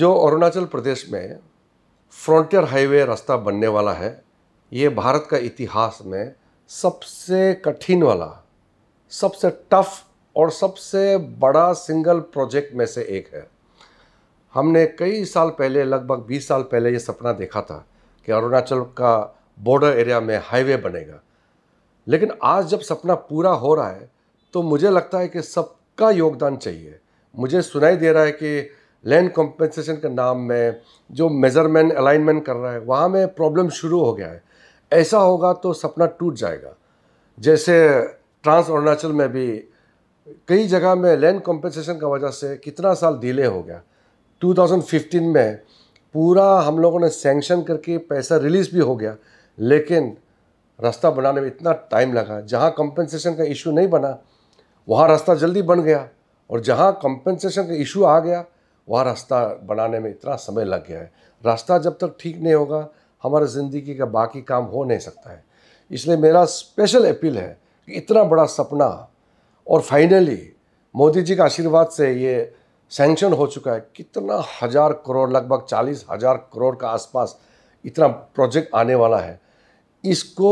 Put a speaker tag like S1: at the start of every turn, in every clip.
S1: जो अरुणाचल प्रदेश में frontier highway रास्ता बनने वाला है ये भारत का इतिहास में सबसे कठिन वाला सबसे टफ और सबसे बड़ा सिंगल प्रोजेक्ट में से एक है हमने कई साल पहले लगभग 20 साल पहले ये सपना देखा था कि अरुणाचल का बॉर्डर एरिया में हाईवे बनेगा लेकिन आज जब सपना पूरा हो रहा है तो मुझे लगता है कि सबका योगदान चाहिए मुझे सुनाई दे रहा है कि लैंड कॉम्पेंसेशन के नाम में जो मेज़रमेंट अलाइनमेंट कर रहा है वहाँ में प्रॉब्लम शुरू हो गया है ऐसा होगा तो सपना टूट जाएगा जैसे ट्रांस अरुणाचल में भी कई जगह में लैंड कॉम्पेंसेशन की वजह से कितना साल डिले हो गया 2015 में पूरा हम लोगों ने सेंक्शन करके पैसा रिलीज़ भी हो गया लेकिन रास्ता बनाने में इतना टाइम लगा जहाँ कॉम्पेंसेशन का इशू नहीं बना वहाँ रास्ता जल्दी बन गया और जहाँ कॉम्पेंसेशन का इशू आ गया वहाँ रास्ता बनाने में इतना समय लग गया है रास्ता जब तक ठीक नहीं होगा हमारे ज़िंदगी का बाकी काम हो नहीं सकता है इसलिए मेरा स्पेशल अपील है कि इतना बड़ा सपना और फाइनली मोदी जी के आशीर्वाद से ये सेंक्शन हो चुका है कितना हज़ार करोड़ लगभग चालीस हज़ार करोड़ का आसपास इतना प्रोजेक्ट आने वाला है इसको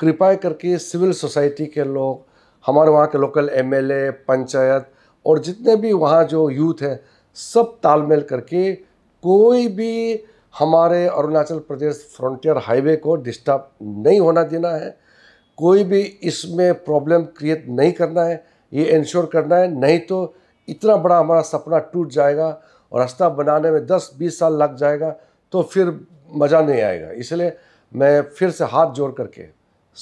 S1: कृपया करके सिविल सोसाइटी के लोग हमारे वहाँ के लोकल एमएलए पंचायत और जितने भी वहाँ जो यूथ हैं सब तालमेल करके कोई भी हमारे अरुणाचल प्रदेश फ्रंटियर हाईवे को डिस्टर्ब नहीं होना देना है कोई भी इसमें प्रॉब्लम क्रिएट नहीं करना है ये इंश्योर करना है नहीं तो इतना बड़ा हमारा सपना टूट जाएगा और रास्ता बनाने में 10-20 साल लग जाएगा तो फिर मज़ा नहीं आएगा इसलिए मैं फिर से हाथ जोड़ करके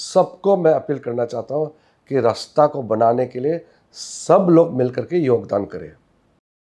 S1: सबको मैं अपील करना चाहता हूँ कि रास्ता को बनाने के लिए सब लोग मिल के योगदान करें